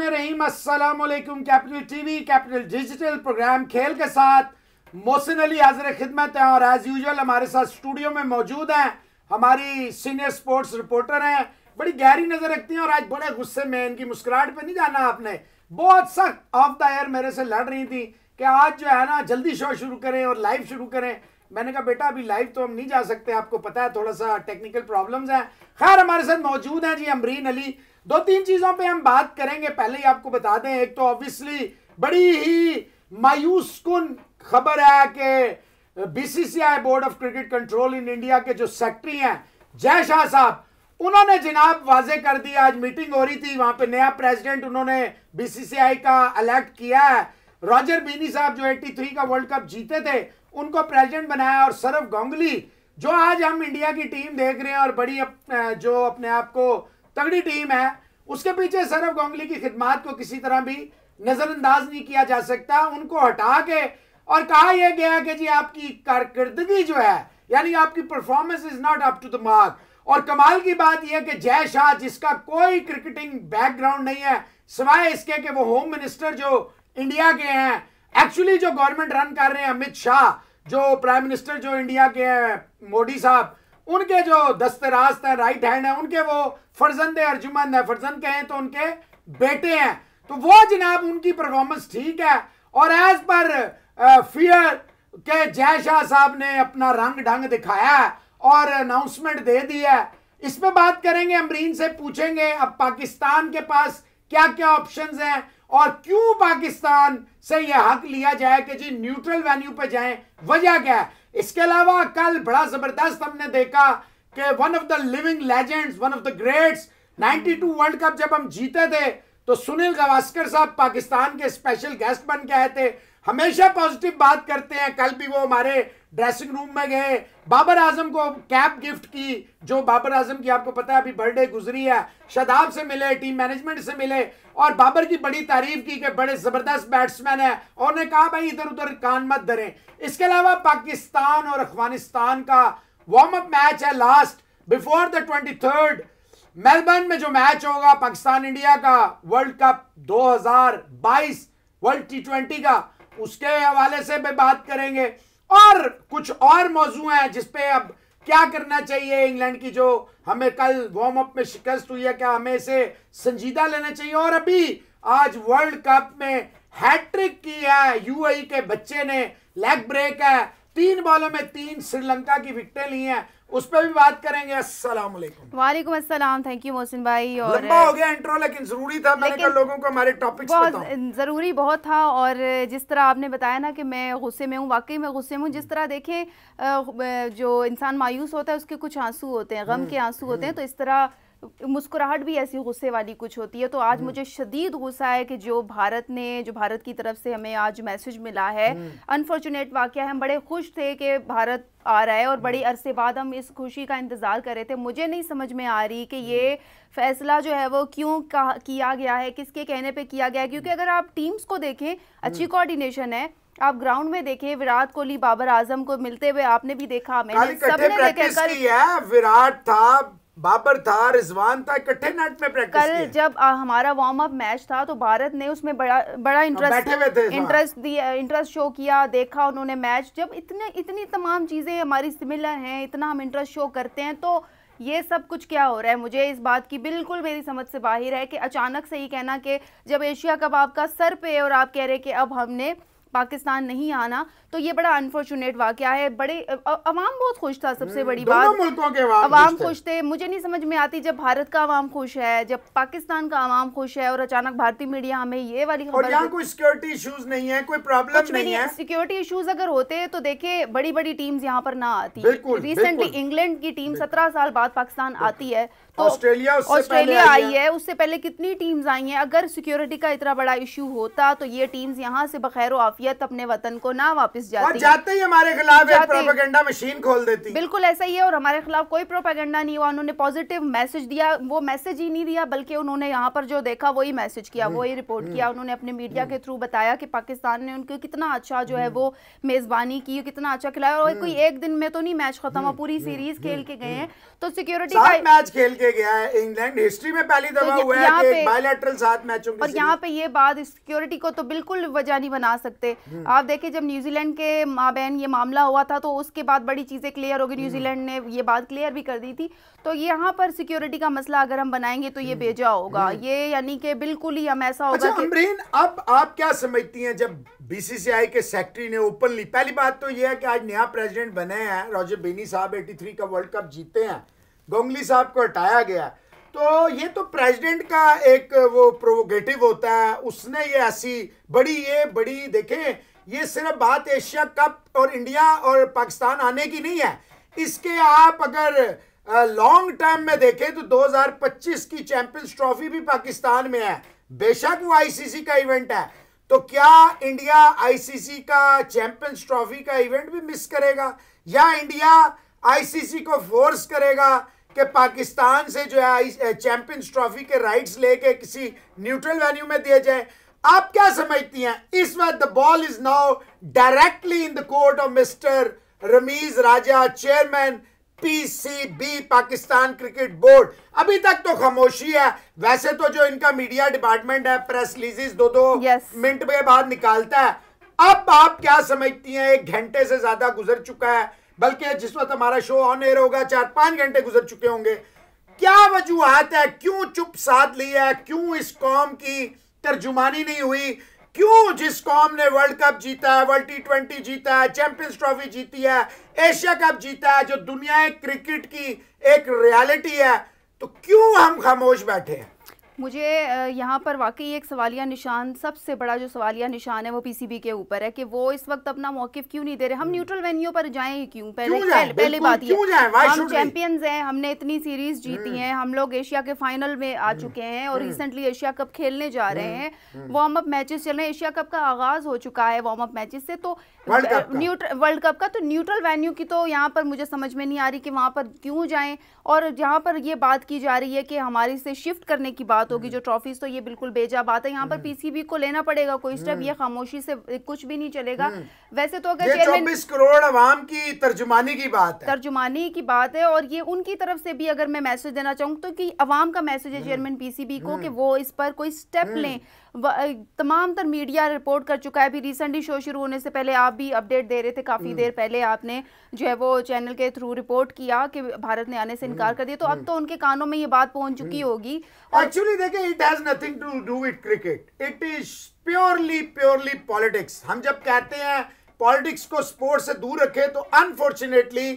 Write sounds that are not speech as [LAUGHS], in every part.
रहीम capital TV capital digital program खेल के साथ मोहसिन अली हाजिर खिदमत हैं और एज़ यूजल हमारे साथ स्टूडियो में मौजूद हैं हमारी सीनियर स्पोर्ट्स रिपोर्टर हैं बड़ी गहरी नज़र रखती हैं और आज बड़े गुस्से में इनकी मुस्कुराहट पर नहीं जाना आपने बहुत सख्त ऑफ द एयर मेरे से लड़ रही थी कि आज जो है ना जल्दी शो शुरू करें और लाइव शुरू करें मैंने कहा बेटा अभी लाइव तो हम नहीं जा सकते आपको पता है थोड़ा सा टेक्निकल प्रॉब्लम्स हैं खैर हमारे साथ मौजूद हैं जी अमरीन अली दो तीन चीजों पे हम बात करेंगे पहले ही आपको बता दें एक तो ऑब्वियसली बड़ी ही मायूस कुन खबर है कि BCCI board of cricket control in India के जो सेक्रेटरी हैं जय शाह साहब उन्होंने जनाब वाजे कर दिया आज मीटिंग हो रही थी वहां पे नया प्रेसिडेंट उन्होंने बीसीसीआई का इलेक्ट किया है रॉजर बीनी साहब जो 83 का वर्ल्ड कप जीते थे उनको प्रेसिडेंट बनाया और सरफ गांगली जो आज हम इंडिया की टीम देख रहे हैं और बड़ी अप, जो अपने आप को तगड़ी टीम है उसके पीछे सौरभ गांगुली की खिदमात को किसी तरह भी नज़रअंदाज नहीं किया जा सकता उनको हटा के और कहा यह गया कि जी आपकी कारकर्दगी जो है यानी आपकी performance is not up to the mark और कमाल की बात यह कि जय शाह जिसका कोई क्रिकेटिंग बैकग्राउंड नहीं है सिवाय इसके कि वो होम मिनिस्टर जो इंडिया के हैं एक्चुअली जो गवर्नमेंट रन कर रहे हैं अमित शाह जो प्राइम मिनिस्टर जो इंडिया के हैं मोदी साहब उनके जो दस्तरास्त है राइट हैंड है उनके वो फर्जंद अर्जुमंद है फर्जंद कहें तो उनके बेटे हैं तो वो जनाब उनकी परफॉर्मेंस ठीक है और एज पर फियर के जय शाह साहब ने अपना रंग ढंग दिखाया और अनाउंसमेंट दे दी है इस पर बात करेंगे अमरीन से पूछेंगे अब पाकिस्तान के पास क्या क्या ऑप्शंस हैं और क्यों पाकिस्तान से यह हक लिया जाए कि जी न्यूट्रल वेन्यू पर जाए वजह क्या है इसके अलावा कल बड़ा जबरदस्त हमने देखा कि one of the living legends one of the greats 92 world cup जब हम जीते थे तो सुनील गावस्कर साहब पाकिस्तान के स्पेशल गेस्ट बन के आए थे हमेशा पॉजिटिव बात करते हैं कल भी वो हमारे ड्रेसिंग रूम में गए बाबर आजम को कैप गिफ्ट की जो बाबर आजम की आपको पता है अभी बर्थडे गुजरी है शदाब से मिले टीम मैनेजमेंट से मिले और बाबर की बड़ी तारीफ की कि बड़े ज़बरदस्त बैट्समैन है और उन्हें कहा भाई इधर उधर कान मत धरे इसके अलावा पाकिस्तान और अफगानिस्तान का वार्म अप मैच है last before the twenty third Melbourne में जो मैच होगा पाकिस्तान इंडिया का वर्ल्ड कप बाईस वर्ल्ड टी ट्वेंटी का उसके हवाले से भी बात करेंगे और कुछ और मौजू हैं जिसपे अब क्या करना चाहिए इंग्लैंड की जो हमें कल वार्म अप में शिकस्त हुई है क्या हमें इसे संजीदा लेना चाहिए और अभी आज वर्ल्ड कप में हैट्रिक की है यूएई e के बच्चे ने लेग ब्रेक है तीन बॉलों में तीन श्रीलंका की विकटें ली हैं उस पर भी बात करेंगे अस्सलाम वालेकुम अस्सलाम थैंक यू मोहसिन भाई और लंबा हो गया इंट्रो लेकिन जरूरी था मैंने कल लोगों को हमारे टॉपिक बहुत ज़रूरी बहुत था और जिस तरह आपने बताया ना कि मैं गुस्से में हूँ वाकई में गुस्से में हूँ जिस तरह देखें जो इंसान मायूस होता है उसके कुछ आंसू होते हैं गम के हम्म, आंसू होते हैं हम्म। तो इस तरह मुस्कुराहट भी ऐसी गुस्से वाली कुछ होती है तो आज हम्म। मुझे शदीद गुस्सा है कि जो भारत ने जो भारत की तरफ से हमें आज मैसेज मिला है हम्म। अनफॉर्चुनेट वाक्य है हम बड़े खुश थे कि भारत आ रहा है और बड़ी हम्म। अरसे बाद हम इस खुशी का इंतज़ार कर रहे थे मुझे नहीं समझ में आ रही कि ये फैसला जो है वो क्यों किया गया है किसके कहने पर किया गया है क्योंकि अगर आप टीम्स को देखें अच्छी कोऑर्डिनेशन है आप ग्राउंड में देखें विराट कोहली बाबर आजम को मिलते हुए आपने भी देखा मैंने सबने विराट था बाबर था रिजवान था इकट्ठे नेट में प्रैक्टिस कल जब आ, हमारा वार्म अप मैच था तो भारत ने उसमें बड़ा बड़ा इंटरेस्ट हाँ, इंटरेस्ट दिया इंटरेस्ट शो किया देखा उन्होंने मैच जब इतने इतनी तमाम चीज़ें हमारी सिमिलर हैं इतना हम इंटरेस्ट शो करते हैं तो ये सब कुछ क्या हो रहा है मुझे इस बात की बिल्कुल मेरी समझ से बाहर है कि अचानक से ही कहना कि जब एशिया कप आपका सर पे है और आप कह रहे हैं कि अब हमने पाकिस्तान नहीं आना तो ये बड़ा अनफॉर्चुनेट वाक्य है बड़े अवाम बहुत खुश था सबसे हम्म, बड़ी बात अवाम खुश थे मुझे नहीं समझ में आती जब भारत का अवाम खुश है जब पाकिस्तान का अवाम खुश है और अचानक भारतीय मीडिया हमें ये वाली खबर कोई सिक्योरिटी इशूज नहीं है कोई प्रॉब्लम नहीं है सिक्योरिटी इशूज अगर होते तो देखिये बड़ी बड़ी टीम्स यहाँ पर ना आती रिसेंटली इंग्लैंड की टीम सत्रह साल बाद पाकिस्तान आती है तो ऑस्ट्रेलिया ऑस्ट्रेलिया आई, है उससे पहले कितनी टीम्स आई हैं अगर सिक्योरिटी का इतना बड़ा इशू होता तो ये टीम्स यहाँ से बखैर आफियत अपने वतन को ना वापस जाती जाते ही हमारे खिलाफ एक प्रोपेगेंडा मशीन खोल देती बिल्कुल ऐसा ही है और हमारे खिलाफ कोई प्रोपेगेंडा नहीं हुआ उन्होंने पॉजिटिव मैसेज दिया वो मैसेज ही नहीं दिया बल्कि उन्होंने यहाँ पर जो देखा वही मैसेज किया हम्म, वही रिपोर्ट हम्म, किया उन्होंने अपने मीडिया हम्म। के थ्रू बताया कि पाकिस्तान ने उनको कितना अच्छा जो है वो मेजबानी की कितना अच्छा खिलाया और कोई एक दिन में तो नहीं मैच खत्म हुआ पूरी सीरीज खेल के गए हैं तो सिक्योरिटी का मैच खेल जीके गया है इंग्लैंड हिस्ट्री में पहली तो दफा तो हुआ है कि बायलैटरल सात मैचों की और यहाँ पे ये बात सिक्योरिटी को तो बिल्कुल वजह नहीं बना सकते हम्म। आप देखिए जब न्यूजीलैंड के माबेन ये मामला हुआ था तो उसके बाद बड़ी चीज़ें क्लियर हो गई न्यूजीलैंड हम्म। ने ये बात क्लियर भी कर दी थी तो यहाँ पर सिक्योरिटी का मसला अगर हम बनाएंगे तो ये भेजा हम्म। होगा ये यानी कि बिल्कुल ही हम ऐसा अच्छा, होगा अच्छा, अब आप क्या समझती हैं जब बीसीसीआई के सेक्रेटरी ने ओपनली पहली बात तो ये है कि आज नया प्रेसिडेंट बने हैं रॉजर बेनी साहब 83 का वर्ल्ड कप जीते हैं गोंगली साहब को हटाया गया तो ये तो प्रेसिडेंट का एक वो प्रोवोकेटिव होता है उसने ये ऐसी बड़ी ये बड़ी देखें ये सिर्फ बात एशिया कप और इंडिया और पाकिस्तान आने की नहीं है इसके आप अगर लॉन्ग टर्म में देखें तो 2025 की चैंपियंस ट्रॉफी भी पाकिस्तान में है बेशक वो आईसीसी का इवेंट है तो क्या इंडिया आईसीसी का चैंपियंस ट्रॉफी का इवेंट भी मिस करेगा या इंडिया आईसीसी को फोर्स करेगा कि पाकिस्तान से जो है चैंपियंस ट्रॉफी के राइट्स लेके किसी न्यूट्रल वेन्यू में दिए जाए आप क्या समझती हैं इस वक्त the ball is now directly in the court of mister Ramiz Raja chairman PCB Pakistan cricket board अभी तक तो खामोशी है वैसे तो जो इनका मीडिया डिपार्टमेंट है प्रेस लीजिस दो दो yes. मिनट में बाहर निकालता है अब आप क्या समझती हैं एक घंटे से ज्यादा गुजर चुका है बल्कि जिस वक्त हमारा शो ऑन एयर होगा चार पांच घंटे गुजर चुके होंगे क्या वजूहत है क्यों चुप साध लिया क्यों इस कौम की तर्जुमानी नहीं हुई क्यों जिस कौम ने वर्ल्ड कप जीता है वर्ल्ड टी ट्वेंटी जीता है चैंपियंस ट्रॉफी जीती है एशिया कप जीता है जो दुनिया क्रिकेट की एक रियलिटी है तो क्यों हम खामोश बैठे हैं मुझे यहाँ पर वाकई एक सवालिया निशान सबसे बड़ा जो सवालिया निशान है वो पीसीबी के ऊपर है कि वो इस वक्त अपना मौकफ क्यों नहीं दे रहे हम न्यूट्रल हम्म। वेन्यू पर जाएं क्यों पहले क्यों पहले, पहले बात ये हम चैंपियंस हैं हमने इतनी सीरीज जीती हम्म। हैं हम लोग एशिया के फाइनल में आ हम्म। चुके हैं और रिसेंटली एशिया कप खेलने जा रहे हैं वार्म अप मैचेस चल रहे हैं एशिया कप का आगाज़ हो चुका है वार्म अप मैचेस से तो वर्ल्ड कप का तो न्यूट्रल वेन्यू की तो यहाँ पर मुझे समझ में नहीं आ रही कि वहाँ पर क्यों जाएं और जहाँ पर ये बात की जा रही है कि हमारी से शिफ्ट करने की बात होगी हम्म। जो ट्रॉफीज तो ये बिल्कुल बेजा बात है यहाँ पर पीसीबी हम्म। को लेना पड़ेगा कोई स्टेप हम्म। ये खामोशी से कुछ भी नहीं चलेगा वैसे तो अगर चौबीस करोड़ आवाम की तर्जुमानी की बात है तर्जुमानी की बात है और ये उनकी तरफ से भी अगर मैं मैसेज देना चाहूँ तो की आवाम का मैसेज है चेयरमैन पीसीबी को कि वो इस पर कोई स्टेप लें तमाम तर मीडिया रिपोर्ट कर चुका है अभी रिसेंटली शो शुरू होने से पहले आप भी अपडेट दे रहे थे काफ़ी हम्म। देर पहले आपने जो है वो चैनल के थ्रू रिपोर्ट किया कि भारत ने आने से हम्म। इनकार कर दिया तो अब हम्म। तो उनके कानों में ये बात पहुंच चुकी होगी एक्चुअली देखिए it has nothing to do with cricket it is purely purely politics हम जब कहते हैं पॉलिटिक्स को स्पोर्ट्स से दूर रखें तो अनफॉर्चुनेटली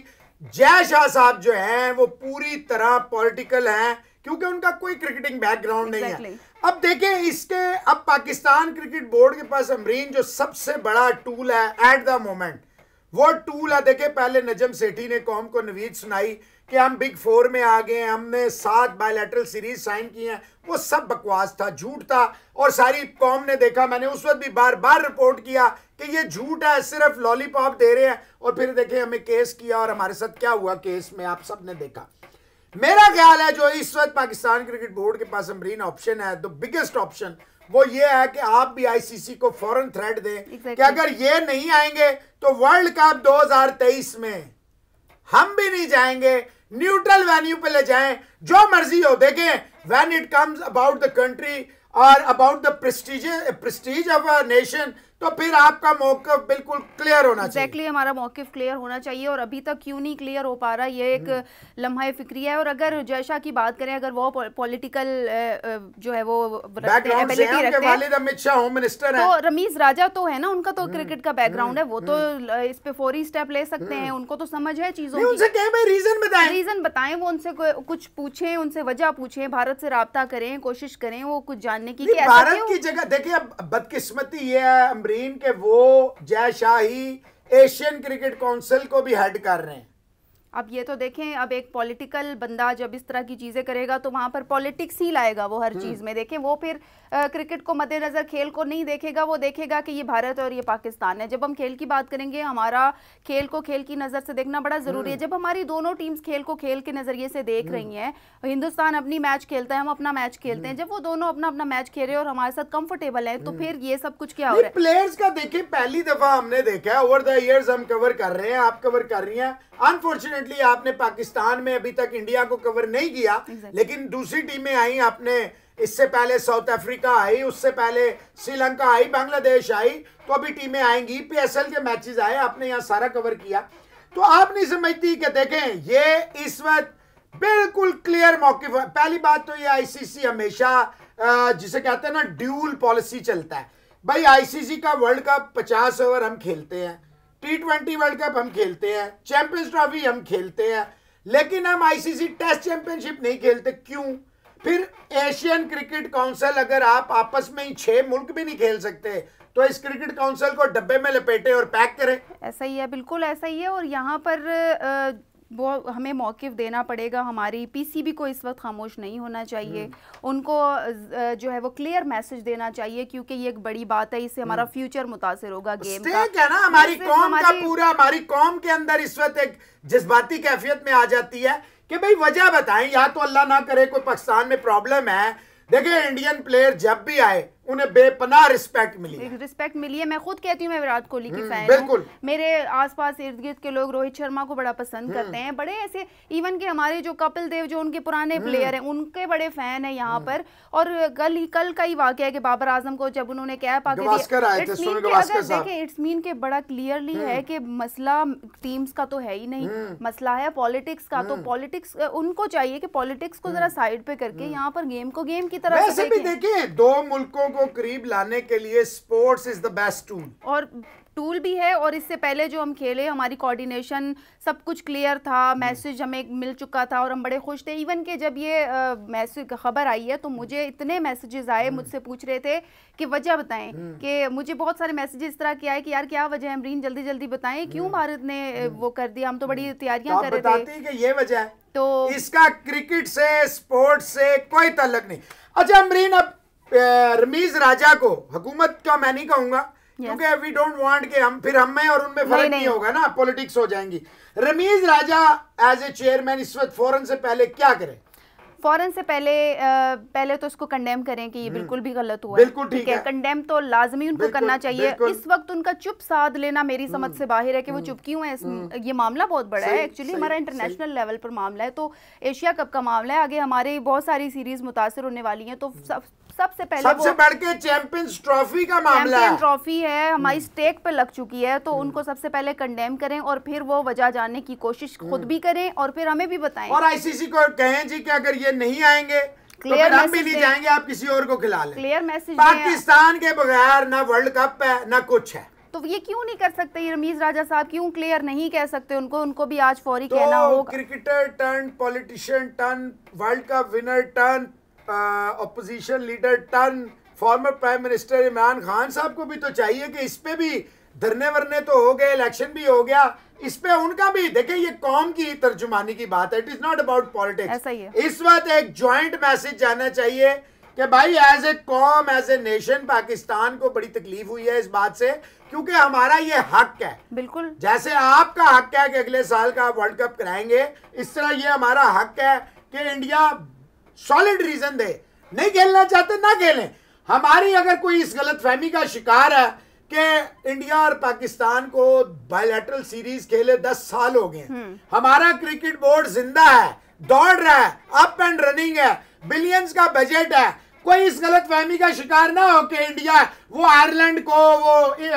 जय शाह साहब जो हैं वो पूरी तरह पॉलिटिकल हैं क्योंकि उनका कोई क्रिकेटिंग बैकग्राउंड exactly. नहीं है अब देखें इसके अब पाकिस्तान क्रिकेट बोर्ड के पास अमरीन जो सबसे बड़ा टूल है एट द मोमेंट वो टूल है देखें पहले नजम सेठी ने कौम को नवीद सुनाई कि हम बिग फोर में आ गए हमने सात बायोलेटरल सीरीज साइन की हैं वो सब बकवास था झूठ था और सारी कौम ने देखा मैंने उस वक्त भी बार बार रिपोर्ट किया कि ये झूठ है सिर्फ लॉलीपॉप दे रहे हैं और फिर देखें हमें केस किया और हमारे साथ क्या हुआ केस में आप सब ने देखा मेरा ख्याल है जो इस वक्त पाकिस्तान क्रिकेट बोर्ड के पास अमरीन ऑप्शन है द बिगेस्ट ऑप्शन वो ये है कि आप भी आईसीसी को फॉरन थ्रेड दें exactly. कि अगर ये नहीं आएंगे तो वर्ल्ड कप 2023 में हम भी नहीं जाएंगे न्यूट्रल वेन्यू पे ले जाएं जो मर्जी हो देखें when it comes about the country और about the prestige prestige of a nation तो फिर आपका मौकफ बिल्कुल क्लियर होना exactly चाहिए हमारा मौकफ क्लियर होना चाहिए और अभी तक क्यों नहीं क्लियर हो पा रहा ये एक हम्म। लम्हा फिक्री है और अगर जैशा की बात करें अगर वो पॉलिटिकल जो है वो होम मिनिस्टर है तो रमीज राजा तो है ना उनका तो क्रिकेट हम्म, का बैकग्राउंड हम्म, है वो तो इस पे फोरी स्टेप ले सकते हैं उनको तो समझ है चीजों की रीजन बताए रीजन बताए वो उनसे कुछ पूछे उनसे वजह पूछे भारत से रहा करें कोशिश करें वो कुछ जानने की भारत की जगह देखिए अब बदकिस्मती ये है जबरीन के वो जय शाही एशियन क्रिकेट काउंसिल को भी हेड कर रहे हैं अब ये तो देखें अब एक पॉलिटिकल बंदा जब इस तरह की चीज़ें करेगा तो वहाँ पर पॉलिटिक्स ही लाएगा वो हर चीज़ में देखें वो फिर आ, क्रिकेट को मद्देनज़र खेल को नहीं देखेगा वो देखेगा कि ये भारत और ये पाकिस्तान है जब हम खेल की बात करेंगे हमारा खेल को खेल की नज़र से देखना बड़ा ज़रूरी है हम्म। जब हमारी दोनों टीम्स खेल को खेल के नज़रिए से देख रही हम्म। हैं हिंदुस्तान अपनी मैच खेलता है हम अपना मैच खेलते हैं हम्म। जब वो दोनों अपना अपना मैच खेल रहे हैं और हमारे साथ कंफर्टेबल है तो फिर ये सब कुछ क्या हो रहा है प्लेयर्स का देखें पहली दफ़ा हमने देखा है ओवर द हम कवर कर रहे हैं आप कवर कर रही हैं अनफॉर्चुनेट रिसेंटली आपने पाकिस्तान में अभी तक इंडिया को कवर नहीं किया exactly. लेकिन दूसरी टीमें आई आपने इससे पहले साउथ अफ्रीका आई उससे पहले श्रीलंका आई बांग्लादेश आई तो अभी टीमें आएंगी पीएसएल के मैचेस आए आपने यहाँ सारा कवर किया तो आप नहीं समझती कि देखें ये इस वक्त बिल्कुल क्लियर मौके पहली बात तो ये आईसीसी हमेशा जिसे कहते हैं ना ड्यूल पॉलिसी चलता है भाई आईसीसी का वर्ल्ड कप 50 ओवर हम खेलते हैं टी ट्वेंटी वर्ल्ड कप हम खेलते हैं चैंपियंस ट्रॉफी हम खेलते हैं लेकिन हम आईसीसी टेस्ट चैंपियनशिप नहीं खेलते क्यों फिर एशियन क्रिकेट काउंसिल अगर आप आपस में ही छह मुल्क भी नहीं खेल सकते तो इस क्रिकेट काउंसिल को डब्बे में लपेटे और पैक करें ऐसा ही है बिल्कुल ऐसा ही है और यहाँ पर वो हमें मौक़ देना पड़ेगा हमारी पीसीबी को इस वक्त खामोश नहीं होना चाहिए हम्म। उनको जो है वो क्लियर मैसेज देना चाहिए क्योंकि ये एक बड़ी बात है इससे हमारा फ्यूचर हम्म। मुतासर होगा गेम का है ना हमारी कौम का पूरा हमारी कौम के अंदर इस वक्त एक जज्बाती कैफियत में आ जाती है कि भाई वजह बताएं या तो अल्लाह ना करे कोई पाकिस्तान में प्रॉब्लम है देखिए इंडियन प्लेयर जब भी आए उन्हें बेपनाह रिस्पेक्ट मिली है। रिस्पेक्ट मिली है मैं खुद कहती हूँ मैं विराट कोहली की फैन हम्म, बिल्कुल मेरे आसपास इर्द गिर्द के लोग रोहित शर्मा को बड़ा पसंद हम्म। करते हैं बड़े ऐसे इवन के हमारे जो कपिल देव जो उनके पुराने प्लेयर हम्म। हैं उनके बड़े फैन है यहाँ पर और कल ही कल का ही वाक्य है कि बाबर आजम को जब उन्होंने कहा पाकिस्तान इट्स मीन के बड़ा क्लियरली है कि मसला टीम्स का तो है ही नहीं मसला है पॉलिटिक्स का तो पॉलिटिक्स उनको चाहिए कि पॉलिटिक्स को जरा साइड पे करके यहाँ पर गेम को गेम की तरह देखिए दो मुल्कों को करीब लाने के लिए sports is the best tool और टूल भी है और इससे पहले जो हम खेले हमारी कोऑर्डिनेशन सब कुछ क्लियर था मैसेज hmm. हमें मिल चुका था और हम बड़े खुश थे इवन के जब ये मैसेज खबर आई है तो मुझे इतने मैसेजेस आए hmm. मुझसे पूछ रहे थे कि वजह बताएं hmm. कि मुझे बहुत सारे मैसेजेस इस तरह के आए कि यार क्या वजह है अमरीन जल्दी जल्दी बताएं क्यों भारत ने वो कर दिया हम तो बड़ी तैयारियां तो कर रहे थे ये वजह तो इसका क्रिकेट से स्पोर्ट्स से कोई तलक नहीं अच्छा अमरीन अब रमीज राजा को हुकूमत का मैं नहीं कहूंगा क्योंकि वी डोंट वांट के हम फिर हम में और उनमें फर्क नहीं, नहीं होगा ना पॉलिटिक्स हो जाएंगी Ramiz Raja as a chairman इस वक्त फौरन से पहले क्या करें फौरन से पहले आ, पहले तो उसको कंडेम करें कि ये हम्म। बिल्कुल भी गलत हुआ बिल्कुल ठीक है कंडेम तो लाजमी उनको करना चाहिए इस वक्त उनका चुप साध लेना मेरी समझ हम्म। से बाहर है कि वो हम्म। चुप क्यों है ये मामला बहुत बड़ा है एक्चुअली हमारा इंटरनेशनल लेवल पर मामला है तो एशिया कप का मामला है आगे हमारी बहुत सारी सीरीज मुतासर होने वाली है तो सबसे पहले सबसे बढ़ के चैंपियंस ट्रॉफी का मामला है ट्रॉफी है हमारी हम्म। स्टेक पे लग चुकी है तो हम्म। उनको सबसे पहले कंडेम करें और फिर वो वजह जानने की कोशिश हम्म। खुद भी करें और फिर हमें भी बताएं और आईसीसी को कहें जी कि अगर ये नहीं आएंगे क्लियर तो भी नहीं जाएंगे आप किसी और को खिला लें क्लियर मैसेज पाकिस्तान के बगैर ना वर्ल्ड कप है ना कुछ है तो ये क्यों नहीं कर सकते ये रमीज राजा साहब क्यों क्लियर नहीं कह सकते उनको उनको भी आज फौरी तो कहना होगा cricketer turn politician turn world cup winner turn opposition leader turn former prime minister Imran Khan साहब को भी तो चाहिए कि इस पर भी धरने वरने तो हो गए इलेक्शन भी हो गया इस पे उनका भी देखे ये कौम की तर्जुमानी की बात है it is not about politics इस वक्त एक ज्वाइंट मैसेज जाना चाहिए कि भाई एज ए कॉम एज ए नेशन पाकिस्तान को बड़ी तकलीफ हुई है इस बात से क्योंकि हमारा ये हक है बिल्कुल जैसे आपका हक है कि अगले साल का वर्ल्ड कप कराएंगे इस तरह ये हमारा हक है कि इंडिया सॉलिड रीजन दे नहीं खेलना चाहते ना खेलें हमारी अगर कोई इस गलत फहमी का शिकार है कि इंडिया और पाकिस्तान को बायोलेटरल सीरीज खेले दस साल हो गए हम्म। हमारा क्रिकेट बोर्ड जिंदा है दौड़ रहा है अप एंड रनिंग है बिलियंस का बजट है कोई इस गलत फहमी का शिकार ना हो कि इंडिया वो आयरलैंड को वो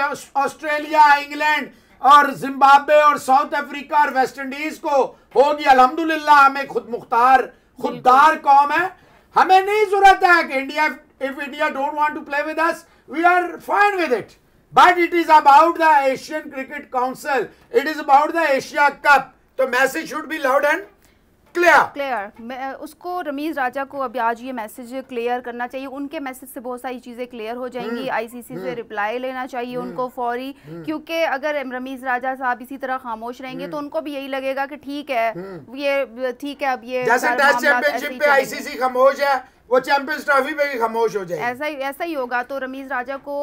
ऑस्ट्रेलिया इंग्लैंड और जिम्बाब्वे और साउथ अफ्रीका और वेस्ट इंडीज को होगी अलहमदुल्ला हमें खुद मुख्तार खुददार कौम है हमें नहीं जरूरत है कि India if India don't want to play with us we are fine with it but it is about the Asian cricket council it is about the Asia cup तो message should be loud and clear clear उसको रमीज राजा को अभी आज ये message clear करना चाहिए उनके message से बहुत सारी चीजें क्लियर हो जाएंगी आईसीसी हम्म, से रिप्लाई हम्म। लेना चाहिए हम्म, उनको फौरी क्योंकि अगर रमीज राजा साहब इसी तरह खामोश रहेंगे तो उनको भी यही लगेगा कि ठीक है ये ठीक है अब ये जैसे टेस्ट चैंपियनशिप पे आईसीसी खामोश है वो चैंपियंस ट्रॉफी पे भी खामोश हो जाए ऐसा ही ऐसा ही होगा तो रमीज राजा को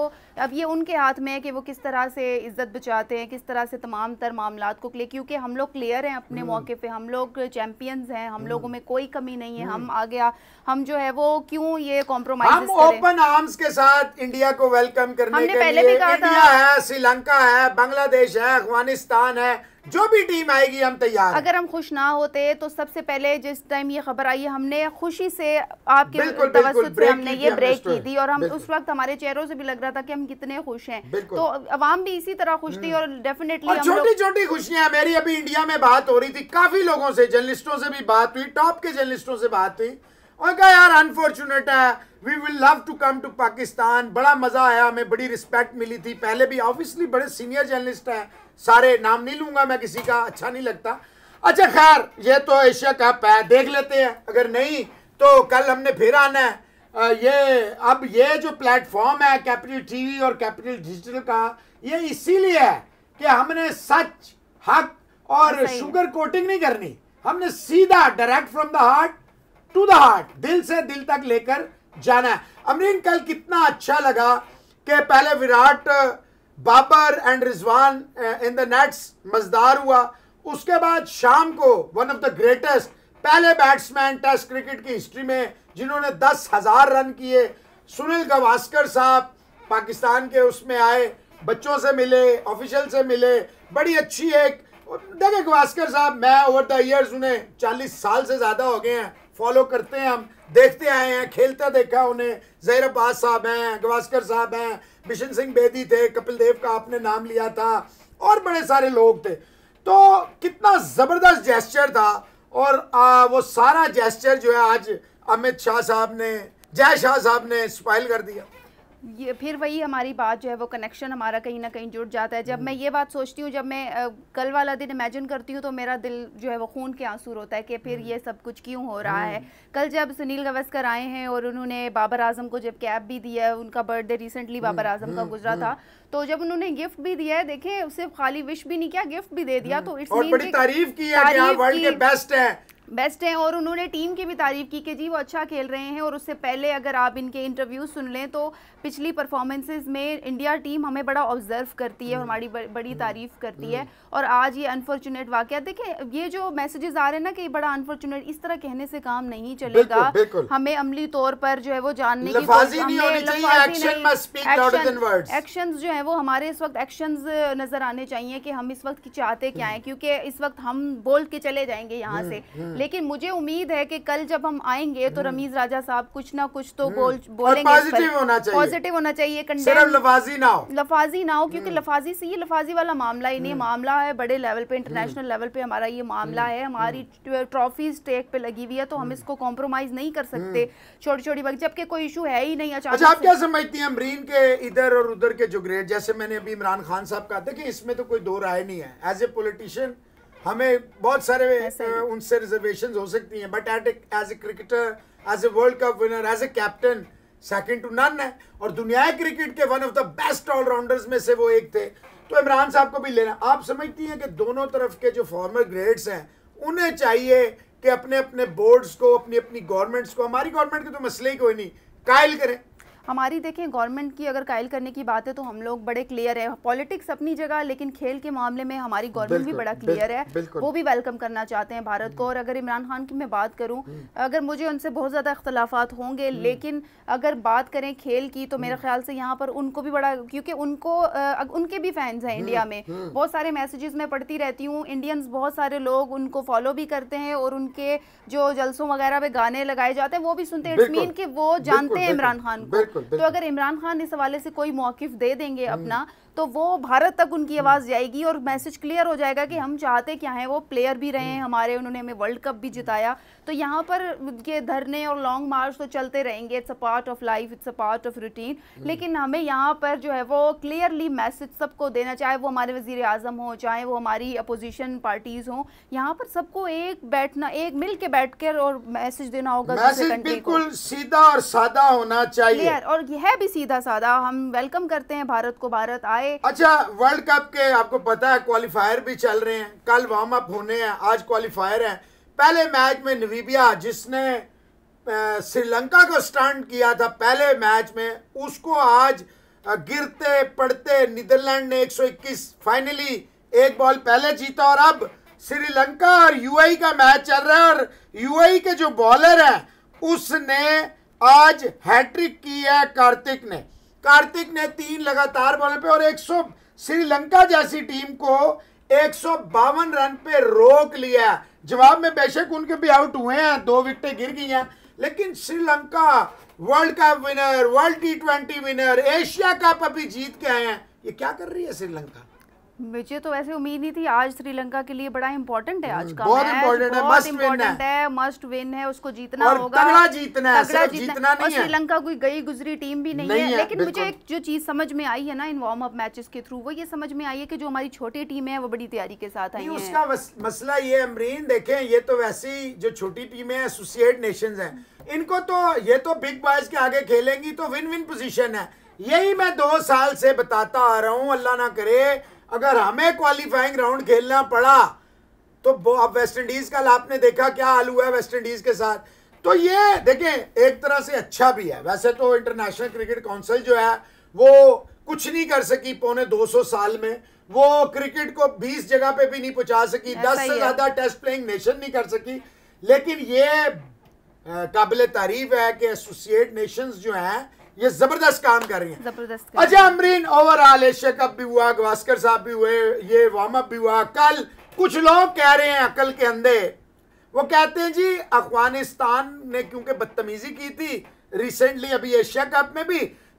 अब ये उनके हाथ में है कि वो किस तरह से इज्जत बचाते हैं किस तरह से तमाम तर मामला को क्लियर क्योंकि हम लोग क्लियर हैं अपने हम्म। मौके पे हम लोग चैंपियंस हैं हम लोगों हम्म। में कोई कमी नहीं है हम्म। हम आगे गया हम जो है वो क्यों ये कॉम्प्रोमाइज हम ओपन आर्म्स के साथ इंडिया को वेलकम करने हमने के पहले लिए, भी कहा था श्रीलंका है बांग्लादेश है अफगानिस्तान है जो भी टीम आएगी हम तैयार अगर हम खुश ना होते तो सबसे पहले जिस टाइम ये खबर आई हमने खुशी से आपके बिल्कुल, बिल्कुल, से हमने ये ब्रेक की थी और हम उस वक्त हमारे चेहरों से भी लग रहा था कि हम कितने खुश हैं तो अवाम भी इसी तरह खुश थी हम्म। और डेफिनेटली छोटी छोटी खुशियां मेरी अभी इंडिया में बात हो रही थी काफी लोगों से जर्नलिस्टों से भी बात हुई टॉप के जर्नलिस्टों से बात हुई और कहा यार अनफॉर्चुनेट है we will love to come to Pakistan बड़ा मज़ा आया हमें बड़ी रिस्पेक्ट मिली थी पहले भी ऑब्वियसली बड़े सीनियर जर्नलिस्ट हैं सारे नाम नहीं लूंगा मैं किसी का अच्छा नहीं लगता अच्छा खैर ये तो एशिया कप है देख लेते हैं अगर नहीं तो कल हमने फिर आना है ये अब ये जो प्लेटफॉर्म है कैपिटल टीवी और कैपिटल डिजिटल का ये इसीलिए है कि हमने सच हक और शुगर कोटिंग नहीं करनी हमने सीधा direct from the heart to the heart दिल से दिल तक लेकर जाना है अमरीन कल कितना अच्छा लगा कि पहले Virat Babar and Rizwan in the nets मजदार हुआ उसके बाद शाम को वन ऑफ द ग्रेटेस्ट पहले बैट्समैन टेस्ट क्रिकेट की हिस्ट्री में जिन्होंने दस हज़ार रन किए सुनील गवास्कर साहब पाकिस्तान के उसमें आए बच्चों से मिले ऑफिशियल से मिले बड़ी अच्छी एक देखे गवास्कर साहब मैं ओवर द ईयर्स उन्हें चालीस साल से ज़्यादा हो गए हैं फॉलो करते हैं हम देखते आए हैं खेलते देखा उन्हें जहर अब्बास साहब हैं गवास्कर साहब हैं बिशन सिंह बेदी थे कपिल देव का आपने नाम लिया था और बड़े सारे लोग थे तो कितना ज़बरदस्त जेस्चर था और आ, वो सारा जेस्चर जो है आज अमित शाह साहब ने जय शाह साहब ने स्पाइल कर दिया ये फिर वही हमारी बात जो है वो कनेक्शन हमारा कहीं ना कहीं जुड़ जाता है जब मैं हम्म। ये बात सोचती हूँ जब मैं कल वाला दिन इमेजिन करती हूँ तो मेरा दिल जो है वो खून के आंसू होता है कि फिर हम्म। ये सब कुछ क्यों हो रहा है हम्म। कल जब सुनील गवस्कर आए हैं और उन्होंने बाबर आजम को जब कैब भी दिया है उनका बर्थडे रिसेंटली बाबर आजम का गुजरा था तो जब उन्होंने गिफ्ट भी दिया है देखे उसे खाली विश भी नहीं किया गिफ्ट भी दे दिया तो इट्स तारीफ की बेस्ट है बेस्ट हैं और उन्होंने टीम की भी तारीफ़ की कि जी वो अच्छा खेल रहे हैं और उससे पहले अगर आप इनके इंटरव्यू सुन लें तो पिछली परफॉर्मेंसेज में इंडिया टीम हमें बड़ा ऑब्जर्व करती है और हम्म। हमारी बड़ी हम्म। तारीफ़ करती है हम्म। और आज ये अनफॉर्चुनेट वाक़ देखें ये जो मैसेजेस आ रहे हैं ना कि बड़ा अनफॉर्चुनेट इस तरह कहने से काम नहीं चलेगा हमें अमली तौर पर जो है वो जानने की एक्शन जो है वो हमारे इस वक्त एक्शन नज़र आने चाहिए कि हम इस वक्त चाहते क्या है क्योंकि इस वक्त हम बोल के चले जाएंगे यहाँ से हम्म। लेकिन मुझे उम्मीद है कि कल जब हम आएंगे तो हम्म। रमीज राजा साहब कुछ ना कुछ तो हम्म। बोल बोलेंगे पॉजिटिव होना चाहिए पॉजिटिव होना चाहिए लफाजी ना हो लफाजी ना हो क्योंकि लफाजी से ये लफाजी वाला मामला ही नहीं मामला है बड़े लेवल पे इंटरनेशनल लेवल पे हमारा ये मामला है हमारी ट्रॉफीज टेक पे लगी हुई है तो हम इसको कॉम्प्रोमाइज नहीं कर सकते छोटी छोटी बात जबकि कोई इशू है ही नहीं अचानक अच्छा आप क्या समझती है अमरीन के इधर और उधर के जो ग्रेड जैसे मैंने अभी इमरान खान साहब कहा था कि इसमें तो कोई दो राय नहीं है एज ए पोलिटिशियन हमें बहुत सारे उनसे रिजर्वेशन हो सकती हैं but at as a cricketer as a world cup winner as a captain second to none है और दुनिया क्रिकेट के one of the best allrounders में से वो एक थे तो इमरान साहब को भी लेना आप समझती हैं कि दोनों तरफ के जो फॉर्मर ग्रेड्स हैं उन्हें चाहिए कि अपने अपने बोर्ड्स को अपनी अपनी गवर्नमेंट्स को हमारी गवर्नमेंट के तो मसले ही कोई नहीं कायल करें हमारी देखें गवर्नमेंट की अगर कायल करने की बात है तो हम लोग बड़े क्लियर है पॉलिटिक्स अपनी जगह लेकिन खेल के मामले में हमारी गवर्नमेंट भी बड़ा क्लियर है वो भी वेलकम करना चाहते हैं भारत को और अगर इमरान खान की मैं बात करूँ हम्म। अगर मुझे उनसे बहुत ज़्यादा अख्तलाफात होंगे हम्म। लेकिन अगर बात करें खेल की तो मेरे हम्म। ख्याल से यहाँ पर उनको भी बड़ा क्योंकि उनको उनके भी फैंस हैं इंडिया में बहुत सारे मैसेजेस मैं पढ़ती रहती हूँ इंडियंस बहुत सारे लोग उनको फॉलो भी करते हैं और उनके जो जलसों वगैरह पे गाने लगाए जाते हैं वो भी सुनते हैं इट्स मीन कि वो जानते हैं इमरान खान को बिल्कुल, बिल्कुल। तो अगर इमरान खान इस हवाले से कोई मौकफ दे देंगे हम्म। अपना तो वो भारत तक उनकी हम्म। आवाज़ जाएगी और मैसेज क्लियर हो जाएगा कि हम्म। हम चाहते क्या हैं वो प्लेयर भी रहे हैं हमारे उन्होंने हमें वर्ल्ड कप भी जिताया तो यहाँ पर ये धरने और लॉन्ग मार्च तो चलते रहेंगे it's a part of life it's a part of routine लेकिन हमें यहाँ पर जो है वो क्लियरली मैसेज सबको देना चाहे वो हमारे वजीर आजम हों चाहे वो हमारी अपोजिशन पार्टीज़ हों यहाँ पर सबको एक बैठना एक मिल के बैठ कर और मैसेज देना होगा बिल्कुल सीधा और सादा होना चाहिए और यह भी सीधा साधा हम वेलकम करते हैं भारत को भारत आए अच्छा वर्ल्ड कप के आपको पता है क्वालिफायर भी चल रहे हैं कल वार्म अप होने हैं आज क्वालिफायर है पहले मैच में नवीबिया जिसने श्रीलंका को स्टैंड किया था पहले मैच में उसको आज गिरते पड़ते नीदरलैंड ने 121 फाइनली एक बॉल पहले जीता और अब श्रीलंका और यूएई e का मैच चल रहा है और यूएई e के जो बॉलर है उसने आज हैट्रिक की है कार्तिक ने कार्तिक ने तीन लगातार बॉलों पे और सौ श्रीलंका जैसी टीम को एक रन पे रोक लिया जवाब में बेशक उनके भी आउट हुए हैं दो विकटें गिर गई हैं लेकिन Sri Lanka world cup winner world T twenty winner Asia cup अभी जीत के आए हैं ये क्या कर रही है श्रीलंका मुझे तो वैसे उम्मीद नहीं थी आज श्रीलंका के लिए बड़ा इम्पोर्टेंट है आज का बहुत इम्पोर्टेंट है मस्ट इम्पोर्टेंट है मस्ट विन है उसको जीतना और होगा तगड़ा जीतना है तगड़ा जीतना, जीतना नहीं और श्रीलंका कोई गई गुजरी टीम भी नहीं, नहीं है, है लेकिन मुझे एक जो चीज समझ में आई है ना इन वार्म अप मैचेस के थ्रू वो ये समझ में आई है की जो हमारी छोटी टीम है वो बड़ी तैयारी के साथ आई है उसका मसला ये अमरीन देखे ये तो वैसे ही जो छोटी टीम है एसोसिएट नेशन है इनको तो ये तो बिग बॉयज के आगे खेलेंगी तो विन विन पोजिशन है यही मैं दो साल से बताता आ रहा हूँ अल्लाह ना करे अगर हमें क्वालिफाइंग राउंड खेलना पड़ा तो अब वेस्ट इंडीज कल आपने देखा क्या हाल हुआ है वेस्ट इंडीज के साथ तो ये देखें एक तरह से अच्छा भी है वैसे तो इंटरनेशनल क्रिकेट काउंसिल जो है वो कुछ नहीं कर सकी पौने 200 साल में वो क्रिकेट को 20 जगह पे भी नहीं पहुंचा सकी 10 से ज्यादा टेस्ट प्लेइंग नेशन नहीं कर सकी लेकिन ये काबिल तारीफ है कि एसोसिएट नेशंस जो हैं ये जबरदस्त काम कर रही है अजय अच्छा अमरीन ओवरऑल एशिया कप भी हुआ गवास्कर साहब भी हुए ये वार्म अप भी हुआ कल कुछ लोग कह रहे हैं अकल के अंधे वो कहते हैं जी अफगानिस्तान ने क्योंकि बदतमीजी की थी रिसेंटली अभी एशिया कप में भी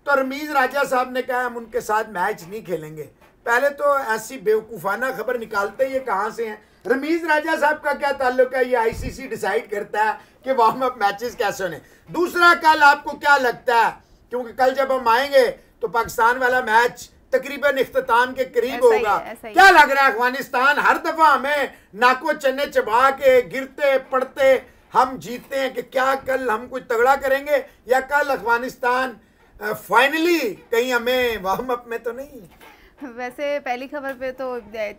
तो रमीज राजा साहब ने कहा हम उनके साथ मैच नहीं खेलेंगे पहले तो ऐसी बेवकूफ़ाना खबर निकालते ये कहाँ से हैं रमीज राजा साहब का क्या ताल्लुक है ये आईसीसी डिसाइड करता है कि वार्म अप मैचेस कैसे होने दूसरा कल आपको क्या लगता है क्योंकि कल जब हम आएंगे तो पाकिस्तान वाला मैच तकरीबन अख्ताम के करीब होगा क्या लग रहा है अफगानिस्तान हर दफा हमें नाको चने चबा के गिरते पड़ते हम जीतते हैं कि क्या कल हम कुछ तगड़ा करेंगे या कल अफगानिस्तान फाइनली कहीं हमें वार्म अप में तो नहीं वैसे पहली खबर पे तो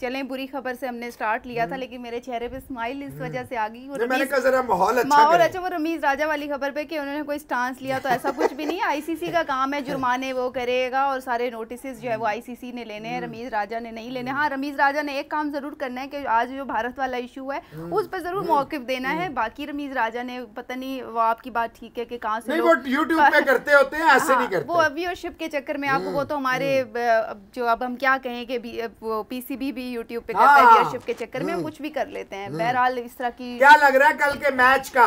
चलें बुरी खबर से हमने स्टार्ट लिया था हम्म। लेकिन मेरे चेहरे पे स्माइल इस वजह से आ गई मैंने कहा जरा माहौल अच्छा माहौल अच्छा वो रमीज राजा वाली खबर पे कि उन्होंने कोई स्टांस लिया तो ऐसा कुछ भी नहीं आईसीसी का काम है जुर्माने वो करेगा और सारे नोटिस जो है वो आईसीसी हम्म। ने लेने हैं हम्म। रमीज राजा ने नहीं लेने हाँ रमीज राजा ने एक काम जरूर करना है कि आज जो भारत वाला इशू है उस पर जरूर मौकफ देना है बाकी रमीज राजा ने पता नहीं वो आपकी बात ठीक है कि कहाँ से यूट्यूब अभी करते होते हैं हाँ, के चक्कर में आपको वो तो हमारे जो अब हम क्या कहें कि पीसीबी भी यूट्यूब पे करता है व्यूअरशिप हाँ। के चक्कर में हम हम्म। कुछ भी कर लेते हैं हम्म। बहरहाल इस तरह की क्या लग रहा है कल के मैच का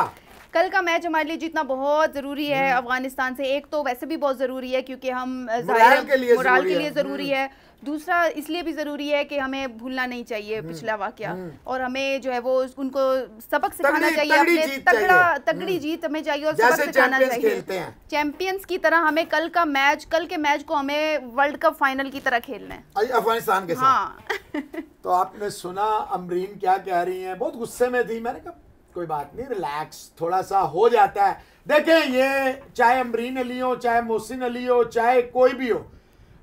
कल का मैच हमारे लिए जीतना बहुत जरूरी है हम्म। अफगानिस्तान से एक तो वैसे भी बहुत जरूरी है क्योंकि हम मोराल के लिए जरूरी है दूसरा इसलिए भी ज़रूरी है कि हमें भूलना नहीं चाहिए हम्म, पिछला वाक्य हम्म। और हमें जो है वो उनको सबक सिखाना चाहिए अपने तगड़ा हम्म। तगड़ी जीत हमें चाहिए और सबक सिखाना चाहिए चैंपियंस की तरह हमें कल का मैच कल के मैच को हमें वर्ल्ड कप फाइनल की तरह खेलना है अफगानिस्तान के हाँ [LAUGHS] तो आपने सुना अमरीन क्या कह रही हैं बहुत गुस्से में थी मैंने कहा कोई बात नहीं रिलैक्स थोड़ा सा हो जाता है देखें ये चाहे अमरीन अली हो चाहे मोहसिन अली हो चाहे कोई भी हो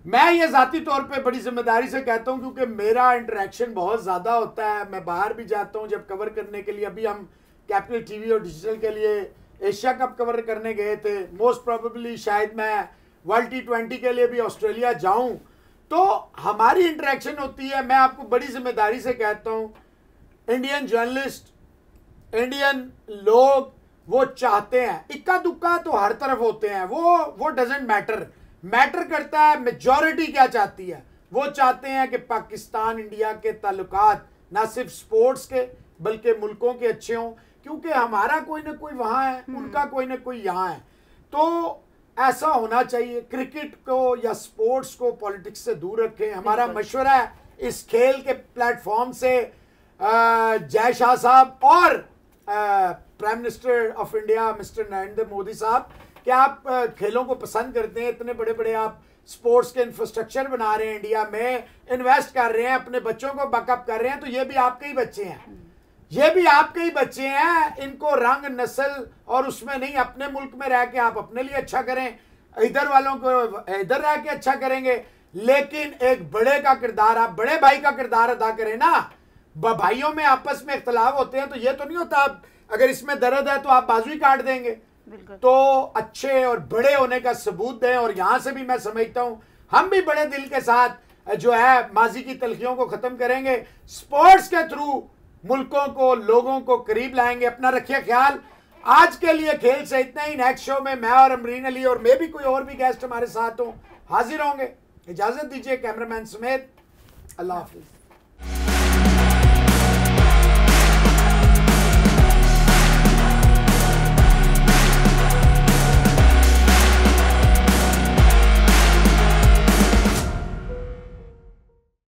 मैं ये ज़ाती तौर पे बड़ी जिम्मेदारी से कहता हूँ क्योंकि मेरा इंटरेक्शन बहुत ज़्यादा होता है मैं बाहर भी जाता हूँ जब कवर करने के लिए अभी हम कैपिटल टीवी और डिजिटल के लिए एशिया कप कवर करने गए थे मोस्ट प्रोबेबली शायद मैं वर्ल्ड टी ट्वेंटी के लिए भी ऑस्ट्रेलिया जाऊं तो हमारी इंटरेक्शन होती है मैं आपको बड़ी जिम्मेदारी से कहता हूं इंडियन जर्नलिस्ट इंडियन लोग वो चाहते हैं इक्का दुक्का तो हर तरफ होते हैं वो वो डजेंट मैटर मैटर करता है मेजॉरिटी क्या चाहती है वो चाहते हैं कि पाकिस्तान इंडिया के ताल्लुकात ना सिर्फ स्पोर्ट्स के बल्कि मुल्कों के अच्छे हों क्योंकि हमारा कोई ना कोई वहाँ है हम्म। उनका कोई ना कोई यहाँ है तो ऐसा होना चाहिए क्रिकेट को या स्पोर्ट्स को पॉलिटिक्स से दूर रखें हमारा मशवरा है इस खेल के प्लेटफॉर्म से जय शाह साहब और prime minister of India mister Narendra Modi साहब कि आप खेलों को पसंद करते हैं इतने बड़े बड़े आप स्पोर्ट्स के इंफ्रास्ट्रक्चर बना रहे हैं इंडिया में इन्वेस्ट कर रहे हैं अपने बच्चों को बकअप कर रहे हैं तो ये भी आपके ही बच्चे हैं ये भी आपके ही बच्चे हैं इनको रंग नस्ल और उसमें नहीं अपने मुल्क में रह के आप अपने लिए अच्छा करें इधर वालों को इधर रह के अच्छा करेंगे लेकिन एक बड़े का किरदार आप बड़े भाई का किरदार अदा करें ना भाइयों में आपस में इख्तलाफ होते हैं तो ये तो नहीं होता आप अगर इसमें दर्द है तो आप बाजू ही काट देंगे तो अच्छे और बड़े होने का सबूत दें और यहाँ से भी मैं समझता हूँ हम भी बड़े दिल के साथ जो है माजी की तलखियों को ख़त्म करेंगे स्पोर्ट्स के थ्रू मुल्कों को लोगों को करीब लाएंगे अपना रखिए ख्याल आज के लिए खेल से इतना ही नेक्स्ट शो में मैं और अमरीन अली और मैं भी कोई और भी गेस्ट हमारे साथ हूँ हाजिर होंगे इजाज़त दीजिए कैमरामैन समेत अल्लाह हाफिज़